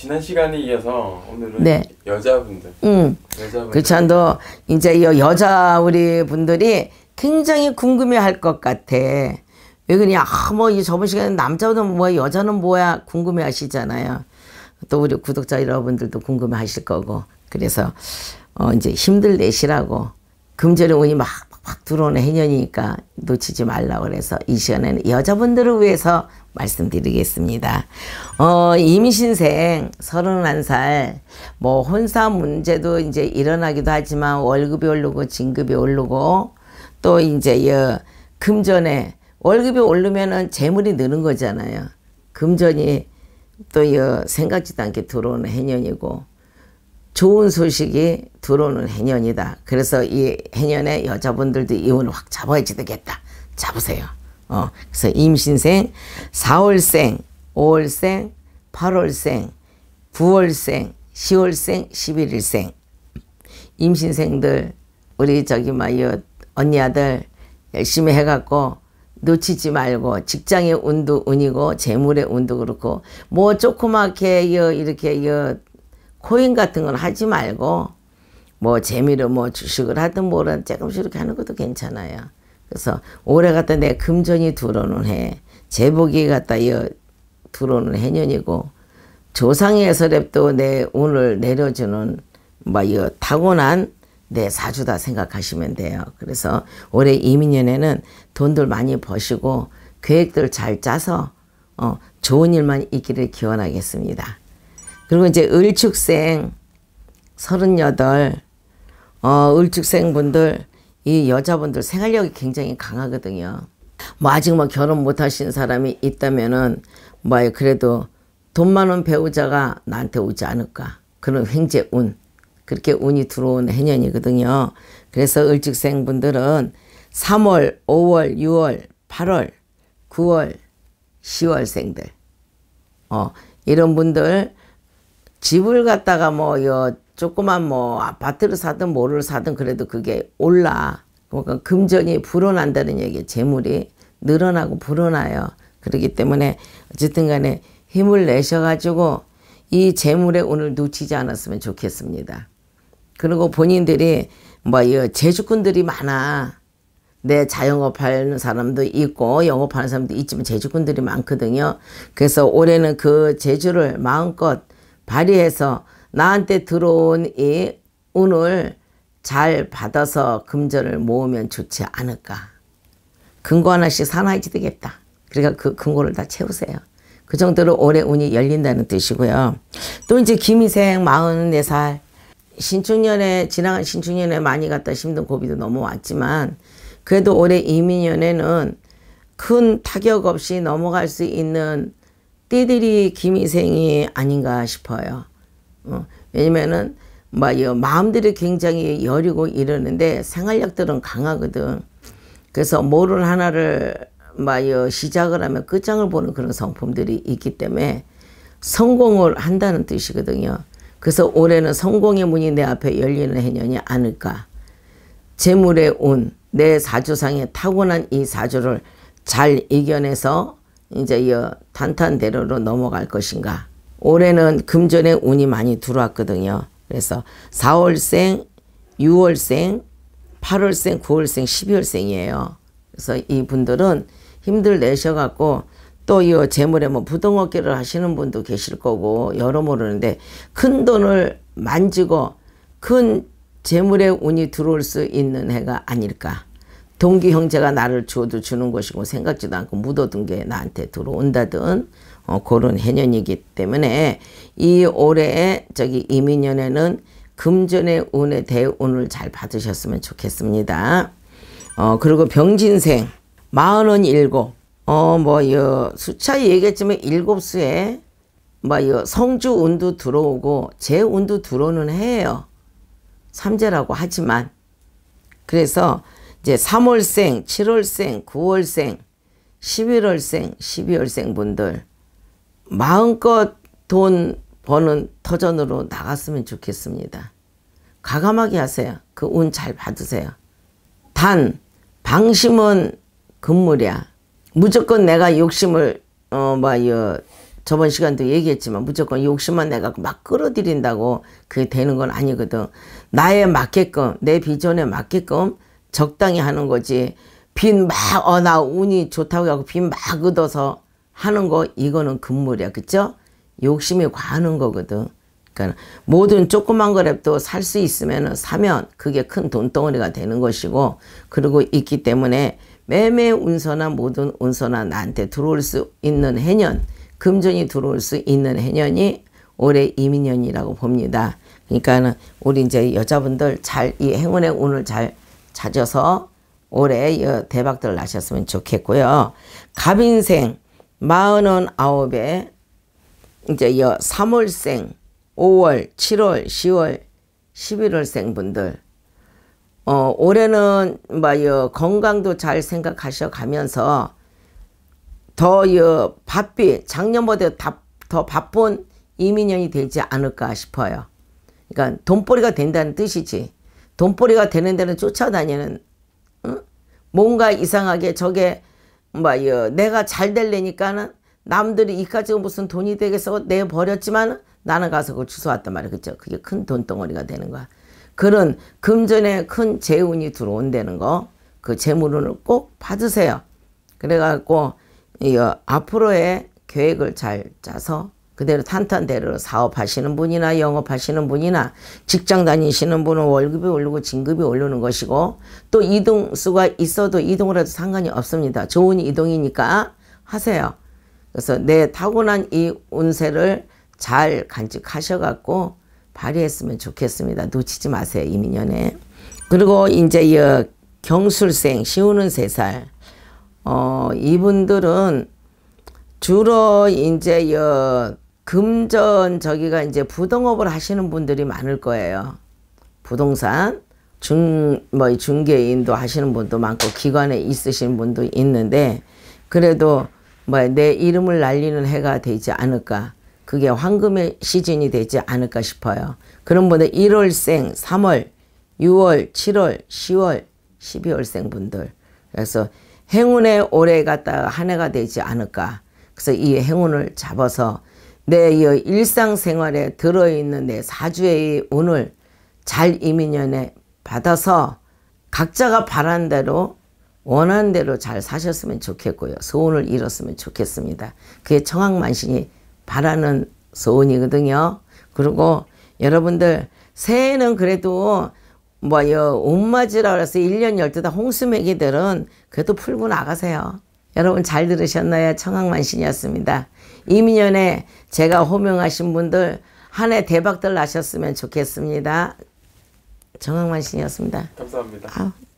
지난 시간에 이어서 오늘은 네. 여자분들. 음. 여자분들. 그렇죠. 너 이제 여자 우리 분들이 굉장히 궁금해할 것 같아. 왜 그러냐? 아, 뭐이 저번 시간에 남자는 뭐야, 여자는 뭐야 궁금해하시잖아요. 또 우리 구독자 여러분들도 궁금해하실 거고. 그래서 어, 이제 힘들 내시라고 금전의 운이 막, 막, 막 들어오는 해년이니까 놓치지 말라 그래서 이 시간에는 여자분들을 위해서 말씀드리겠습니다. 어, 임신생 31살 뭐 혼사 문제도 이제 일어나기도 하지만 월급이 오르고 진급이 오르고 또 이제 여, 금전에 월급이 오르면은 재물이 느는 거잖아요. 금전이 또 여, 생각지도 않게 들어오는 해년이고 좋은 소식이 들어오는 해년이다. 그래서 이 해년에 여자분들도 이혼확 잡아야지 되겠다. 잡으세요. 어, 그래서 임신생, 4월생, 5월생, 8월생, 9월생, 10월생, 11일생. 임신생들, 우리 저기 마이 언니 아들 열심히 해갖고 놓치지 말고 직장의 운도 운이고 재물의 운도 그렇고 뭐 조그맣게 이렇게 코인 같은 건 하지 말고 뭐 재미로 뭐 주식을 하든 뭐든 조금씩 이렇게 하는 것도 괜찮아요. 그래서 올해 갖다 내 금전이 들어오는 해, 재복이 갖다 이어 들어오는 해년이고 조상의 서랩도 내 운을 내려주는 뭐 이 타고난 내 사주다 생각하시면 돼요. 그래서 올해 이민년에는 돈들 많이 버시고 계획들 잘 짜서 어, 좋은 일만 있기를 기원하겠습니다. 그리고 이제 을축생 38, 어, 을축생 분들, 이 여자분들 생활력이 굉장히 강하거든요. 뭐 아직 뭐 결혼 못 하신 사람이 있다면은 뭐 그래도 돈 많은 배우자가 나한테 오지 않을까. 그런 횡재 운. 그렇게 운이 들어온 해년이거든요. 그래서 을축생 분들은 3월, 5월, 6월, 8월, 9월, 10월생들. 어, 이런 분들 집을 갖다가 뭐, 요, 조그만 뭐, 아파트를 사든 뭐를 사든 그래도 그게 올라. 그러니까 금전이 불어난다는 얘기예요. 재물이 늘어나고 불어나요. 그렇기 때문에 어쨌든 간에 힘을 내셔가지고 이 재물에 오늘 놓치지 않았으면 좋겠습니다. 그리고 본인들이 뭐, 이 재주꾼들이 많아. 내 자영업하는 사람도 있고 영업하는 사람도 있지만 제주꾼들이 많거든요. 그래서 올해는 그 제주를 마음껏 발휘해서 나한테 들어온 이 운을 잘 받아서 금전을 모으면 좋지 않을까. 근거 하나씩 사놔야지 되겠다. 그러니까 그 근거를 다 채우세요. 그 정도로 올해 운이 열린다는 뜻이고요. 또 이제 김희생 44살 신축년에 지나간 신축년에 많이 갔다 힘든 고비도 넘어왔지만 그래도 올해 이민년에는 큰 타격 없이 넘어갈 수 있는 띠들이 김희생이 아닌가 싶어요. 어, 왜냐면은 막 뭐 마음들이 굉장히 여리고 이러는데 생활력들은 강하거든. 그래서 뭐를 하나를 막 뭐 시작을 하면 끝장을 보는 그런 성품들이 있기 때문에 성공을 한다는 뜻이거든요. 그래서 올해는 성공의 문이 내 앞에 열리는 해년이 아닐까. 재물의 운, 내 사주상에 타고난 이 사주를 잘 이겨내서 이제 이 단탄대로로 넘어갈 것인가. 올해는 금전에 운이 많이 들어왔거든요. 그래서 4월생, 6월생, 8월생, 9월생, 12월생이에요. 그래서 이분들은 힘들 내셔갖고 또이 재물에 뭐 부동업계를 하시는 분도 계실 거고 여러 모르는데 큰 돈을 만지고 큰 재물의 운이 들어올 수 있는 해가 아닐까. 동기 형제가 나를 주어도 주는 것이고 생각지도 않고 묻어둔 게 나한테 들어온다든 어, 그런 해년이기 때문에 이 올해 저기 이민년에는 금전의 운에 대운을 잘 받으셨으면 좋겠습니다. 어 그리고 병진생 마흔은 일곱 어뭐여 수차 얘기했지만 일곱 수에 뭐여 성주 운도 들어오고 재 운도 들어오는 해예요. 삼재라고 하지만 그래서 이제 3월생, 7월생, 9월생, 11월생, 12월생 분들 마음껏 돈 버는 터전으로 나갔으면 좋겠습니다. 과감하게 하세요. 그 운 잘 받으세요. 단 방심은 금물이야. 무조건 내가 욕심을 어 뭐, 어, 저번 시간도 얘기했지만 무조건 욕심만 내가 막 끌어들인다고 그게 되는 건 아니거든. 나에 맞게끔 내 비전에 맞게끔 적당히 하는 거지 빈 막어나 운이 좋다고 하고 빈 막 얻어서 하는 거 이거는 금물이야 그쵸 욕심이 과하는 거거든. 그러니까 모든 조그만 거랩도 살 수 있으면 사면 그게 큰 돈덩어리가 되는 것이고 그리고 있기 때문에 매매 운서나 모든 운서나 나한테 들어올 수 있는 해년 금전이 들어올 수 있는 해년이 올해 이민년이라고 봅니다. 그러니까 우리 이제 여자분들 잘 이 행운의 운을 잘 찾아서 올해 대박들 나셨으면 좋겠고요. 갑인생 49에 이제 3월생 5월 7월 10월 11월생 분들 어, 올해는 뭐여 건강도 잘 생각하셔 가면서 더여 바삐 작년보다 다, 더 바쁜 이민년이 되지 않을까 싶어요. 그러니까 돈벌이가 된다는 뜻이지. 돈벌이가 되는 데는 쫓아다니는 응? 뭔가 이상하게 저게 뭐 내가 잘 될래니까는 남들이 이까지 무슨 돈이 되겠어 내버렸지만 나는 가서 그걸 주워왔단 말이야 그죠 그게 큰 돈덩어리가 되는 거야 그런 금전에 큰 재운이 들어온다는 거그 재물을 꼭 받으세요 그래갖고 이 앞으로의 계획을 잘 짜서 그대로 탄탄대로 사업하시는 분이나 영업하시는 분이나 직장 다니시는 분은 월급이 오르고 진급이 오르는 것이고 또 이동수가 있어도 이동을 해도 상관이 없습니다. 좋은 이동이니까 하세요. 그래서 내 타고난 이 운세를 잘 간직하셔갖고 발휘했으면 좋겠습니다. 놓치지 마세요. 이민연에 그리고 이제 이 경술생 시우는 세살어 이분들은 주로 이제 여 금전 저기가 이제 부동업을 하시는 분들이 많을 거예요. 부동산 중 뭐 중개인도 하시는 분도 많고 기관에 있으신 분도 있는데 그래도 뭐 내 이름을 날리는 해가 되지 않을까. 그게 황금의 시즌이 되지 않을까 싶어요. 그런 분들 1월생, 3월, 6월, 7월, 10월, 12월생 분들. 그래서 행운의 올해 갔다가 한 해가 되지 않을까. 그래서 이 행운을 잡아서 내 일상생활에 들어있는 내 사주의 운을 잘 이민연에 받아서 각자가 바란 대로 원하는 대로 잘 사셨으면 좋겠고요. 소원을 이뤘으면 좋겠습니다. 그게 청학만신이 바라는 소원이거든요. 그리고 여러분들 새해는 그래도 뭐요 온맞이라 그래서 1년 12다 홍수매기들은 그래도 풀고 나가세요. 여러분 잘 들으셨나요? 청학만신이었습니다. 이민연에 제가 호명하신 분들 한 해 대박들 나셨으면 좋겠습니다. 정학만신이었습니다. 감사합니다. 아